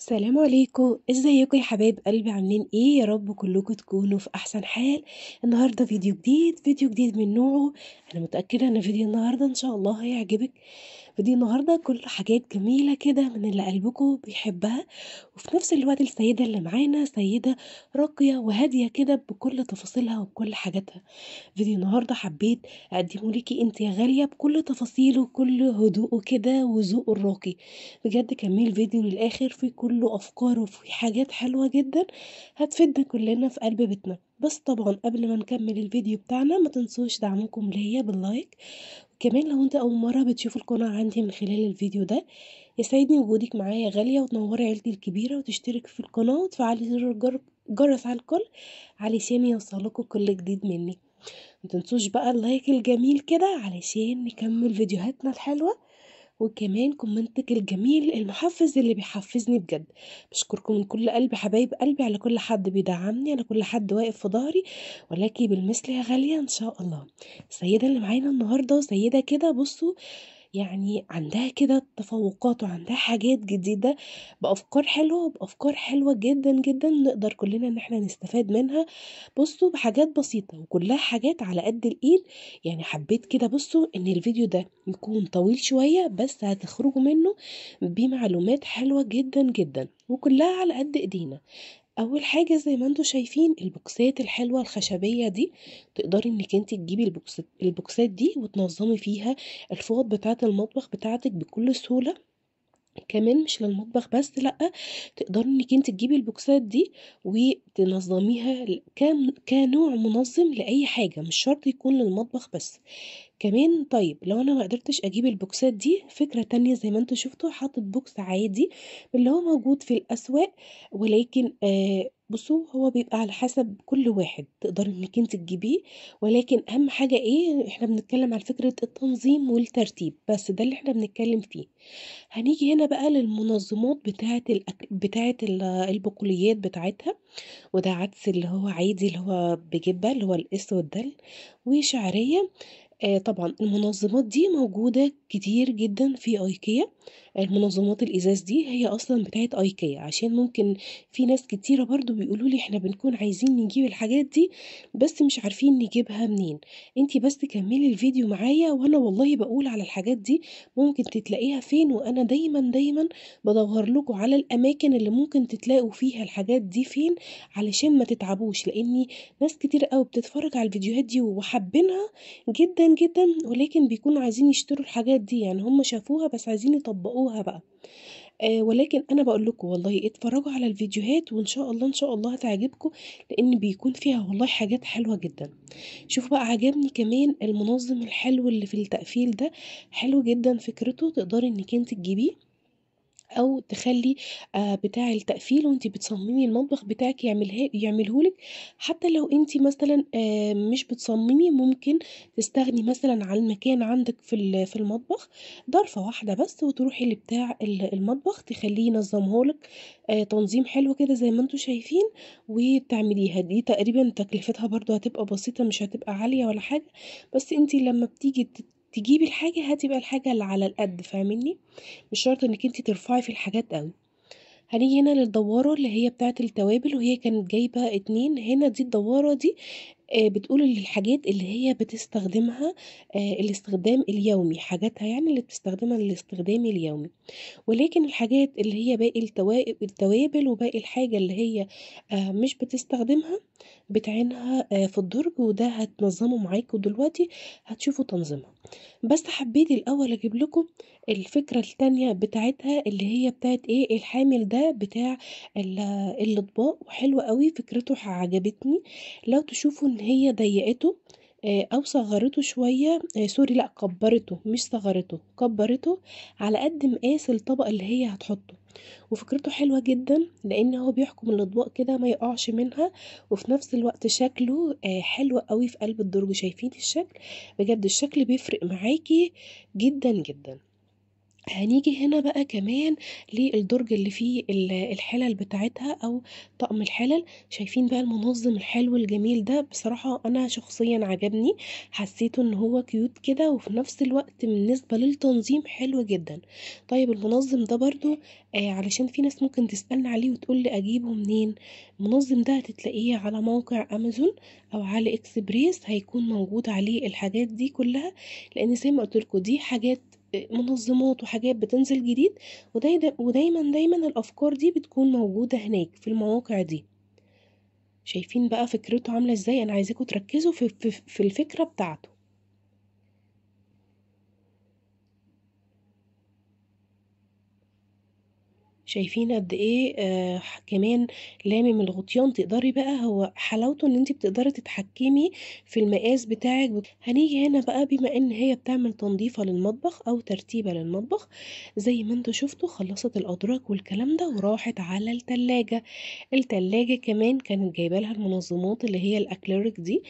السلام عليكم ازيكم يا حبايب قلبي عاملين ايه يا رب كلكم تكونوا في احسن حال النهارده فيديو جديد فيديو جديد من نوعه انا متاكده ان فيديو النهارده ان شاء الله هيعجبك فدي النهارده كل حاجات جميلة كده من اللي قلبكم بيحبها وفي نفس الوقت السيدة اللي معانا سيدة راقية وهادية كده بكل تفاصيلها وبكل حاجاتها فيديو النهارده حبيت أقدمه ليكي انت يا غالية بكل تفاصيله وكل هدوءه كده وذوقه الراقي بجد كمل الفيديو للآخر في كله أفكار وفي حاجات حلوة جدا هتفيدنا كلنا في قلب بيتنا بس طبعا قبل ما نكمل الفيديو بتاعنا ما تنسوش دعمكم ليا باللايك وكمان لو انت اول مره بتشوف القناه عندي من خلال الفيديو ده يسعدني وجودك معايا غاليه وتنوري عيلتي الكبيره وتشترك في القناه وتفعلي زر الجرس على الكل علشان يوصلكوا كل جديد مني متنسوش بقى اللايك الجميل كده علشان نكمل فيديوهاتنا الحلوه وكمان كومنتك الجميل المحفز اللي بيحفزني بجد بشكركم من كل قلب حبايب قلبي على كل حد بيدعمني على كل حد واقف في ظهري ولكي بالمثل يا غالية إن شاء الله السيدة اللي معانا النهاردة سيدة كده بصوا يعني عندها كده تفوقات وعندها حاجات جديدة بأفكار حلوة بأفكار حلوة جدا جدا نقدر كلنا ان احنا نستفاد منها بصوا بحاجات بسيطة وكلها حاجات على قد الايد يعني حبيت كده بصوا ان الفيديو ده يكون طويل شوية بس هتخرجوا منه بمعلومات حلوة جدا جدا وكلها على قد ايدينا أول حاجة زي ما انتم شايفين البوكسات الحلوة الخشبية دي تقدري انك انت تجيبي البوكس- البوكسات دي وتنظمي فيها الفوط بتاعة المطبخ بتاعتك بكل سهولة كمان مش للمطبخ بس لأ، تقدري إنِّك أنتِ تجيبي البوكسات دي وتنظّميها كنوع منظّم لأي حاجة، مش شرط يكون للمطبخ بس. كمان طيب لو أنا ما قدرتش أجيب البوكسات دي، فكرة تانية زي ما أنتم شُفتوا حاطط بوكس عادي اللي هو موجود في الأسواق ولكن آه بُصّوا، هو بيبقى على حسب كل واحد، تقدري إنِّك أنتِ تجيبيه، ولكن أهم حاجة إيه، إحنا بنتكلّم على فكرة التنظيم والترتيب، بس ده اللي إحنا بنتكلّم فيه. هنيجي هنا بقى للمنظّمات بتاعت, الأك... بتاعت البقوليات بتاعتها، وده عدس اللي هو عادي اللي هو بجِبة اللي هو الأسود ده، وشعرية. آه طبعًا المنظّمات دي موجودة كتير جدًا في ايكيا المنظّمات الإزاز دي هي أصلًا بتاعة ايكيا عشان ممكن في ناس كتيرة برضه بيقولوا لي إحنا بنكون عايزين نجيب الحاجات دي، بس مش عارفين نجيبها منين، أنتِ بس كمّلي الفيديو معايا وأنا والله بقول على الحاجات دي ممكن تتلاقيها فين، وأنا دايمًا، دايمًا بدور لكم على الأماكن اللي ممكن تتلاقوا فيها الحاجات دي فين، علشان ما تتعبوش، لإني ناس كتير أوي بتتفرّج على الفيديوهات دي وحابينها جدًا جدًا، ولكن بيكونوا عايزين يشتروا الحاجات دي، يعني هُم شافوها بس عايزين يطبّقوها بقى. آه ولكن أنا بقول لكم والله اتفرّجوا على الفيديوهات وإن شاء الله، إن شاء الله هتعجبكم، لإن بيكون فيها والله حاجات حلوة جدًا. شوفوا بقى عجبني كمان المنظّم الحلو اللي في التقفيل ده، حلو جدًا فكرته، تقدري إنِّك أنتِ تجيبيه أو تخلّي آه، بتاع التقفيل وأنتِ بتصممي المطبخ بتاعِك يعمله لِك، حتى لو أنتِ مثلًا آه، مش بتصممي ممكن تستغني مثلًا عن مكان عندِك في في المطبخ، ضرفة واحدة بس وتروحي لبتاع المطبخ تخلّيه ينظمه لِك آه، تنظيم حلو كده زي ما أنتم شايفين وتعمليها دي تقريبًا تكلفتها برضو هتبقى بسيطة مش هتبقى عالية ولا حاجة، بس أنتِ لمّا بتيجي تجيبي الحاجة هاتي بقى الحاجة اللي على القد فاهمينّي، مش شرط إنِّك أنتِ ترفعي في الحاجات أوي، هنيجي هنا للدوّارة اللي هي بتاعت التوابل وهي كانت جايبة اتنين هنا دي الدوّارة دي آه، بتقول الحاجات اللي هي بتستخدمها آه، الاستخدام اليومي، حاجاتها يعني اللي بتستخدمها للاستخدام اليومي، ولكن الحاجات اللي هي باقي التوابل وباقي الحاجة اللي هي آه، مش بتستخدمها، بتعينها في الدُرج وده هتنظّمه معاكم دلوقتي هتشوفوا تنظيمها، بس حبيت الأول أجيب لكم الفكرة التانية بتاعتها اللي هي بتاعت إيه الحامل ده بتاع الأطباق وحلوة أوي فكرته عجبتني لو تشوفوا إن هي ضيقته آه، أو صغرته شوية آه، سوري لأ كبرته مش صغرته كبرته على قد مقاس الطبق اللي هي هتحطه وفكرته حلوة جدا لأن هو بيحكم الأطباق كده ما يقعش منها وفي نفس الوقت شكله آه، حلو قوي في قلب الدرج شايفين الشكل بجد الشكل بيفرق معاكي جدا جدا هنيجي هنا بقى كمان للدرج اللي فيه الحِلَل بتاعتها أو طقم الحِلَل، شايفين بقى المنظّم الحلو الجميل ده، بصراحة أنا شخصيًا عجبني، حسّيته إن هو كيوت كده وفي نفس الوقت بالنسبة للتنظيم حلو جدًا. طيب المنظّم ده برضو آه علشان في ناس ممكن تسألني عليه وتقول لي أجيبه منين، المنظّم ده هتتلاقيه على موقع أمازون أو على إكسبريس هيكون موجود عليه الحاجات دي كُلّها، لإن زي ما قُلت لكم دي حاجات منظمات وحاجات بتنزل جديد، ودايمًا، دايمًا الأفكار دي بتكون موجودة هناك في المواقع دي. شايفين بقى فكرته عاملة إزاي؟ أنا عايزاكم تركزوا في في في الفكرة بتاعته. شايفين قد ايه آه كمان لامم الغطيان تقدري بقى هو حلاوته ان انت بتقدري تتحكمي في المقاس بتاعك هنيجي هنا بقى بما ان هي بتعمل تنظيفة للمطبخ او ترتيبة للمطبخ زي ما انتوا شفتوا خلصت الادراك والكلام ده وراحت على التلاجة التلاجة كمان كانت جايبة لها المنظمات اللي هي الاكليريك دي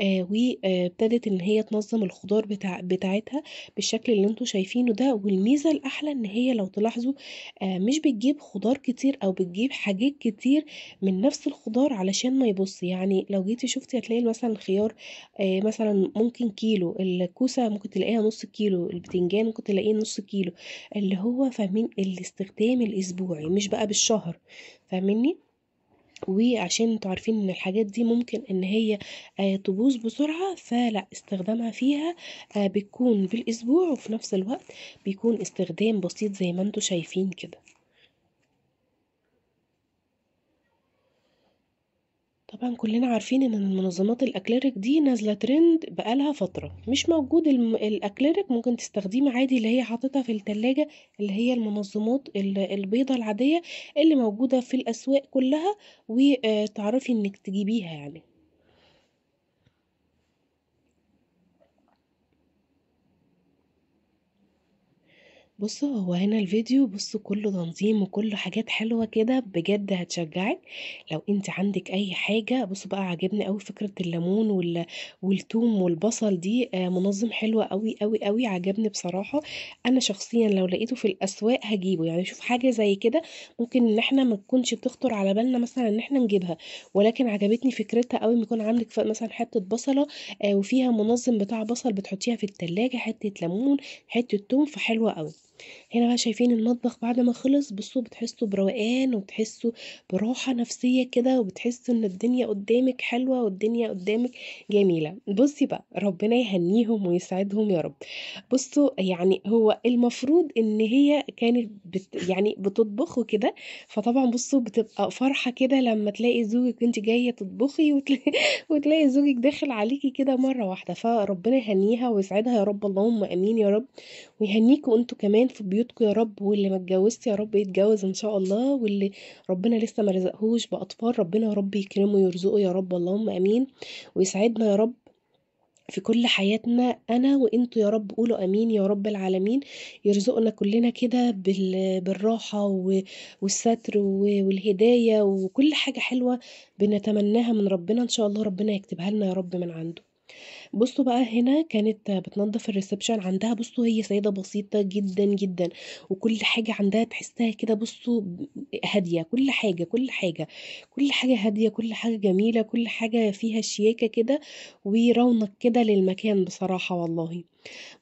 آه، وابتدت إن هي تنظّم الخضار بتاع بتاعتها بالشكل اللي أنتم شايفينه ده، والميزة الأحلى إن هي لو تلاحظوا آه، مش بتجيب خضار كتير أو بتجيب حاجات كتير من نفس الخضار علشان ما يبص يعني لو جيتي شفتي هتلاقي مثلًا الخيار آه، مثلًا ممكن كيلو، الكوسة ممكن تلاقيها نُص كيلو، البتنجان ممكن تلاقيه نُص كيلو، اللي هو فاهمين الاستخدام الأسبوعي مش بقى بالشهر، فاهمينّي؟ وعشان انتوا عارفين ان الحاجات دي ممكن ان هي آه، تبوظ بسرعة فلا استخدامها فيها آه، بتكون بالاسبوع وفي نفس الوقت بيكون استخدام بسيط زي ما انتوا شايفين كده طبعًا كلنا عارفين إن المنظمات الأكليريك دي نازلة ترند بقالها فترة، مش موجود الم الأكليريك ممكن تستخدميه عادي اللي هي حاططها في التلاجة، اللي هي المنظمات البيضة العادية اللي موجودة في الأسواق كلها، وتعرفي إنِك تجيبيها يعني. بصوا هو هنا الفيديو بصوا كله تنظيم وكله حاجات حلوة كده بجد هتشجعك لو انت عندك اي حاجة بصوا بقى عاجبني قوي فكرة الليمون وال... والثوم والبصل دي آه، منظم حلو قوي قوي قوي عجبني بصراحة انا شخصيا لو لقيته في الاسواق هجيبه يعني شوف حاجة زي كده ممكن ان احنا ما تكونش بتخطر على بالنا مثلا ان احنا نجيبها ولكن عجبتني فكرتها قوي ان يكون عندك مثلا حتة بصلة آه، وفيها منظم بتاع بصل بتحطيها في التلاجة حتة ليمون حتة ثوم فحلوة قوي هنا بقى شايفين المطبخ بعد ما خلص بصوا بتحسوا بروقان وبتحسوا براحة نفسية كده وبتحسوا ان الدنيا قدامك حلوة والدنيا قدامك جميلة بصي بقى ربنا يهنيهم ويسعدهم يا رب بصوا يعني هو المفروض ان هي كانت بت يعني بتطبخ كده فطبعا بصوا بتبقى فرحة كده لما تلاقي زوجك انت جاية تطبخي وتلاقي, وتلاقي زوجك داخل عليكي كده مرة واحدة فربنا يهنيها ويسعدها يا رب اللهم امين يا رب ويهنيكوا انتوا كمان في بيوتكم يا رب واللي ما اتجوزش يا رب يتجوز ان شاء الله واللي ربنا لسه ما رزقهوش باطفال ربنا يا رب يكرمه ويرزقه يا رب اللهم امين ويسعدنا يا رب في كل حياتنا انا وانتوا يا رب قولوا امين يا رب العالمين يرزقنا كلنا كده بالراحه والستر والهدايه وكل حاجه حلوه بنتمناها من ربنا ان شاء الله ربنا يكتبها لنا يا رب من عنده بُصّوا بقى هنا كانت بتنضّف الريسبشن عندها بُصّوا هي سيدة بسيطة جدًا، جدًا، وكل حاجة عندها تحسّها كده بُصّوا هادية، كل حاجة، كل حاجة، كل حاجة هادية، كل حاجة جميلة، كل حاجة فيها شياكة كده ورونق كده للمكان بصراحة والله.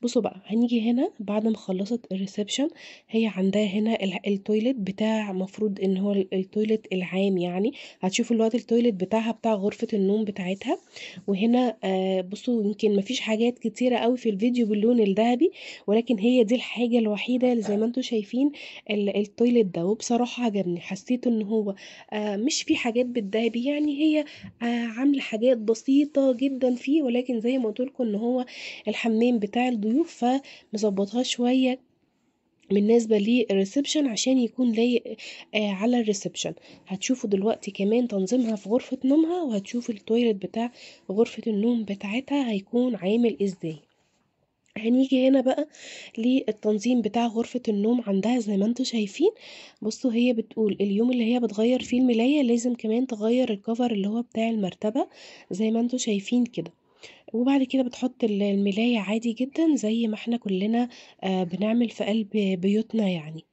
بصوا بقى هنيجي هنا بعد ما خلصت الريسبشن هي عندها هنا التويلت بتاع مفروض ان هو التويلت العام يعني هتشوفوا الوقت التويلت بتاعها بتاع غرفة النوم بتاعتها وهنا آه، بصوا يمكن مفيش حاجات كتيرة قوي في الفيديو باللون الذهبي ولكن هي دي الحاجة الوحيدة زي ما انتم شايفين التويلت ده وبصراحة عجبني حسيت ان هو آه، مش في حاجات بالذهبي يعني هي عامل آه، عاملة حاجات بسيطة جدا فيه ولكن زي ما قلت لكم ان هو الحمام بتاع الضيوف فمظبطاه شوية بالنسبة للريسبشن عشان يكون لايق آه على الريسبشن هتشوفوا دلوقتي كمان تنظيمها في غرفة نومها وهتشوفوا التويلت بتاع غرفة النوم بتاعتها هيكون عامل ازاي هنيجي هنا بقى للتنظيم بتاع غرفة النوم عندها زي ما انتوا شايفين بصوا هي بتقول اليوم اللي هي بتغير فيه الملاية لازم كمان تغير الكفر اللي هو بتاع المرتبة زي ما انتوا شايفين كده وبعد كده بتحط الملاية عادي جدًا زي ما إحنا كلنا آه، بنعمل في قلب بيوتنا يعني.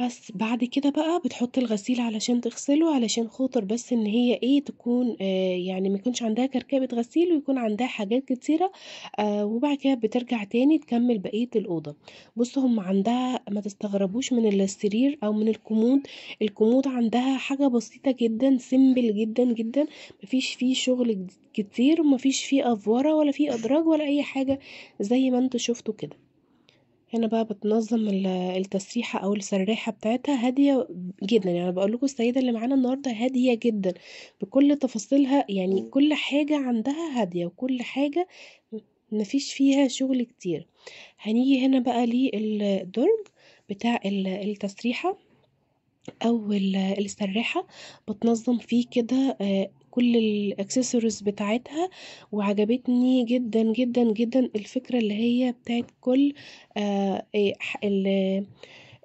بس بعد كده بقى بتحط الغسيل علشان تغسله، علشان خاطر بس إن هي إيه، تكون آه يعني ما يكونش عندها كركبة غسيل ويكون عندها حاجات كتيرة، آه وبعد كده بترجع تاني تكمّل بقية الأوضة. بُص، هُم عندها ما تستغربوش من السرير أو من الكمود الكمود عندها حاجة بسيطة جدًا، سمبل جدًا، جدًا، ما فيش فيه شغل كتير وما فيش فيه أفوَرة ولا فيه أدراج ولا أي حاجة زي ما انتوا شُفتوا كده. هنا بقى بتنظم التسريحة أو السراحة بتاعتها هادية جدًا، يعني أنا لكم السيدة اللي معانا النهارده هادية جدًا، بكل تفاصيلها يعني كل حاجة عندها هادية، وكل حاجة ما فيش فيها شغل كتير. هنيجي هنا بقى للدرج بتاع التسريحة أو السراحة، بتنظم فيه كده آه، كل الأكسسوارز بتاعتها، وعجبتني جدًا، جدًا، جدًا الفكرة اللي هي بتاعت كل آه ايه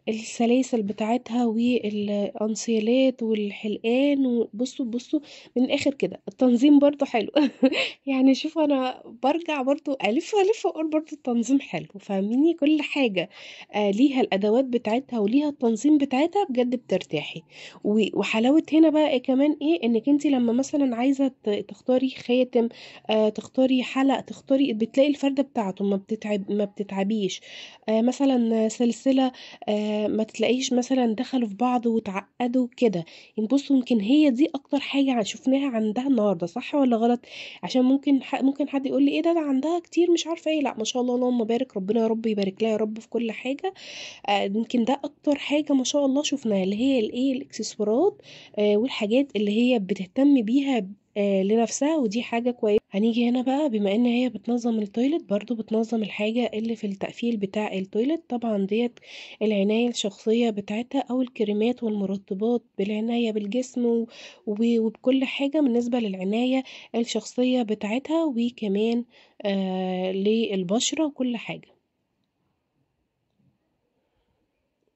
السلاسل بتاعتها والأنسيالات والحلقان وبصوا بصوا من الآخر كده التنظيم برضو حلو يعني شوف أنا برجع برضو ألف ألف وأقول برضو التنظيم حلو فاهميني كل حاجة آه ليها الأدوات بتاعتها وليها التنظيم بتاعتها بجد بترتاحي وحلاوة هنا بقى إيه كمان إيه إنك أنت لما مثلا عايزة تختاري خاتم آه تختاري حلق تختاري بتلاقي الفردة بتاعته ما بتتعب ما بتتعبيش آه مثلا سلسلة آه ما تلاقيش مثلًا دخلوا في بعض وتعقدوا كده، يعني بصوا يمكن هي دي أكتر حاجة شُفناها عندها النهارده صح ولا غلط؟ عشان ممكن ممكن حد يقول لي: "إيه ده، ده عندها كتير،" مش عارفة إيه، لأ ما شاء الله اللهم بارك، ربنا يا رب يبارك لها يا رب في كل حاجة، آه، يمكن ده أكتر حاجة ما شاء الله شُفناها، اللي هي الإيه، الإكسسوارات آه، والحاجات اللي هي بتهتم بيها آه، لنفسها ودي حاجة كويسة. هنيجي هنا بقى بما إن هي بتنظّم التويلت برضو بتنظّم الحاجة اللي في التقفيل بتاع التويلت طبعًا ديت العناية الشخصية بتاعتها أو الكريمات والمرطبات بالعناية بالجسم و وبكل حاجة بالنسبة للعناية الشخصية بتاعتها وكمان آه، للبشرة وكل حاجة.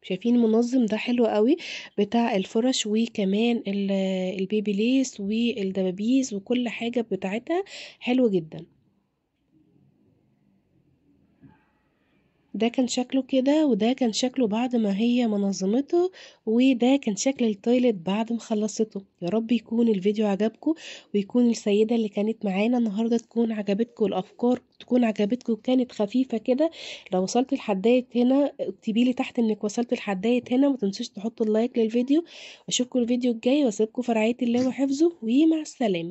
شايفين منظم ده حلو أوي، بتاع الفُرَش وكمان البيبي ليس والدبابيس وكل حاجة بتاعتها، حلو جدًا. ده كان شكله كده، وده كان شكله بعد ما هي منظمته وده كان شكل التويلت بعد ما خلّصته. يا رب يكون الفيديو عجبكم، ويكون السيدة اللي كانت معانا النهارده تكون عجبتكم الأفكار، تكون عجبتكم وكانت خفيفة كده. لو وصلت لحداية هنا اكتبي لي تحت إنِّك وصلتِ لحداية هنا، ما تنسوش تحطوا اللايك للفيديو. أشوفكم الفيديو الجاي، وأسيبكم في رعاية الله وحفظه، ومع السلامة.